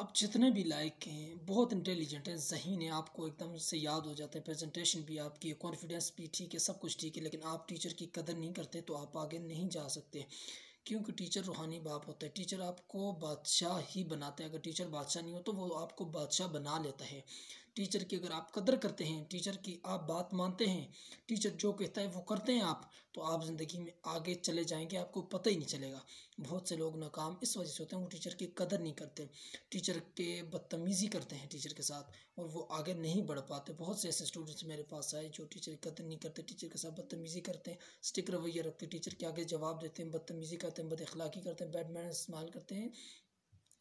आप जितने भी लाइक हैं बहुत इंटेलिजेंट हैं जहीन है आपको एकदम से याद हो जाता है प्रेजेंटेशन भी आपकी कॉन्फिडेंस भी ठीक है सब कुछ ठीक है लेकिन आप टीचर की कदर नहीं करते तो आप आगे नहीं जा सकते क्योंकि टीचर रूहानी बाप होता है टीचर आपको बादशाह ही बनाते हैं अगर टीचर बादशाह नहीं हो तो वो आपको बादशाह बना लेता है टीचर की अगर आप कदर करते हैं टीचर की आप बात मानते हैं टीचर जो कहता है वो करते हैं आप तो आप ज़िंदगी में आगे चले जाएंगे आपको पता ही नहीं चलेगा बहुत से लोग नाकाम इस वजह से होते हैं वो टीचर की कदर नहीं करते टीचर के बदतमीज़ी करते हैं टीचर के साथ और वो आगे नहीं बढ़ पाते बहुत से ऐसे स्टूडेंट्स मेरे पास आए जो टीचर की कदर नहीं करते टीचर के साथ बदतमीज़ी करते हैं स्टिक रवैया रखते टीचर के आगे जवाब देते हैं बदतमीज़ी करते हैं बद अखलाकी करते हैं बैड मैनर्स इस्तेमाल करते हैं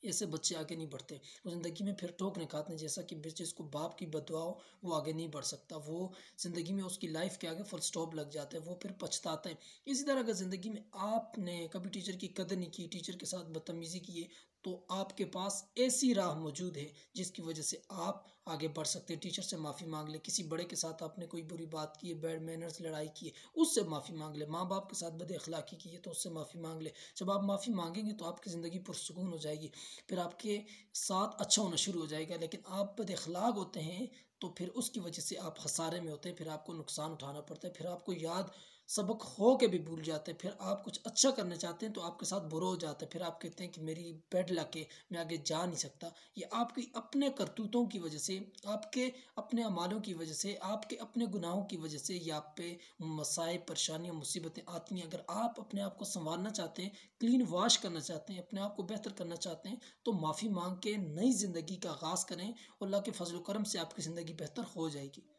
ऐसे बच्चे आगे नहीं बढ़ते वो ज़िंदगी में फिर नहीं खाते हैं जैसा कि बच्चे इसको बाप की बदवाओ वो आगे नहीं बढ़ सकता वो ज़िंदगी में उसकी लाइफ के आगे फुल स्टॉप लग जाते हैं वो फिर पछताते हैं इसी तरह अगर ज़िंदगी में आपने कभी टीचर की कदर नहीं की टीचर के साथ बदतमीज़ी की तो आपके पास ऐसी राह मौजूद है जिसकी वजह से आप आगे बढ़ सकते हैं टीचर से माफ़ी मांग लें किसी बड़े के साथ आपने कोई बुरी बात की है बैड मैनर्स लड़ाई की है उससे माफ़ी मांग लें माँ बाप के साथ बद अखलाक़ी की है तो उससे माफ़ी मांग लें जब आप माफ़ी मांगेंगे तो आपकी ज़िंदगी पुरसकून हो जाएगी फिर आपके साथ अच्छा होना शुरू हो जाएगा लेकिन आप बद अखलाक होते हैं तो फिर उसकी वजह से आप खसारे में होते हैं फिर आपको नुकसान उठाना पड़ता है फिर आपको याद सबक हो के भी भूल जाते हैं फिर आप कुछ अच्छा करना चाहते हैं तो आपके साथ बुरा हो जाता है फिर आप कहते हैं कि मेरी बेड लग के मैं आगे जा नहीं सकता ये आपकी अपने करतूतों की वजह से आपके अपने अमालों की वजह से आपके अपने गुनाहों की वजह से ये आप पे मसाए परेशानियाँ मुसीबतें आती हैं अगर आप अपने आप को संवारना चाहते हैं क्लीन वाश करना चाहते हैं अपने आप को बेहतर करना चाहते हैं तो माफ़ी मांग के नई ज़िंदगी का आगाज़ करें और अल्लाह के फजल करम से आपकी ज़िंदगी बेहतर हो जाएगी